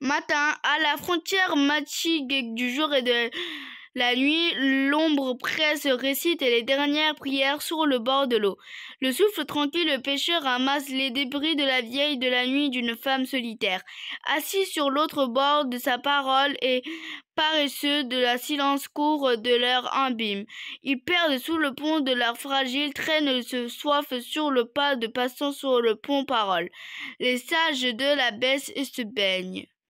matin, à la frontière matigue du jour et de la nuit, l'ombre presse récite les dernières prières sur le bord de l'eau. Le souffle tranquille, le pêcheur ramasse les débris de la vieille de la nuit d'une femme solitaire, assis sur l'autre bord de sa parole et paresseux de la silence court de leur imbime. Ils perdent sous le pont de leur fragile, traîne se soif sur le pas de passant sur le pont parole. Les sages de la baisse se baignent.